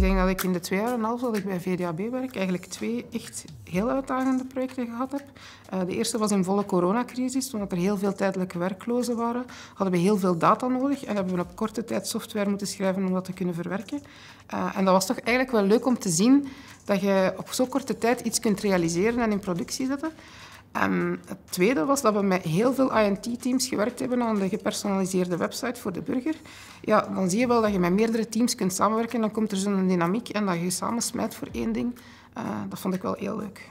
Ik denk dat ik in de twee jaar en een half dat ik bij VDAB werk eigenlijk twee echt heel uitdagende projecten gehad heb. Eh, de eerste was in volle coronacrisis, toen er heel veel tijdelijke werklozen waren. Hadden we heel veel data nodig en hebben we op korte tijd software moeten schrijven om dat te kunnen verwerken. Eh, en dat was toch eigenlijk wel leuk om te zien dat je op zo'n korte tijd iets kunt realiseren en in productie zetten. En het tweede was dat we met heel veel INT-teams gewerkt hebben aan de gepersonaliseerde website voor de burger. Ja, dan zie je wel dat je met meerdere teams kunt samenwerken. Dan komt er zo'n dynamiek en dat je je samen smijt voor één ding. Eh, dat vond ik wel heel leuk.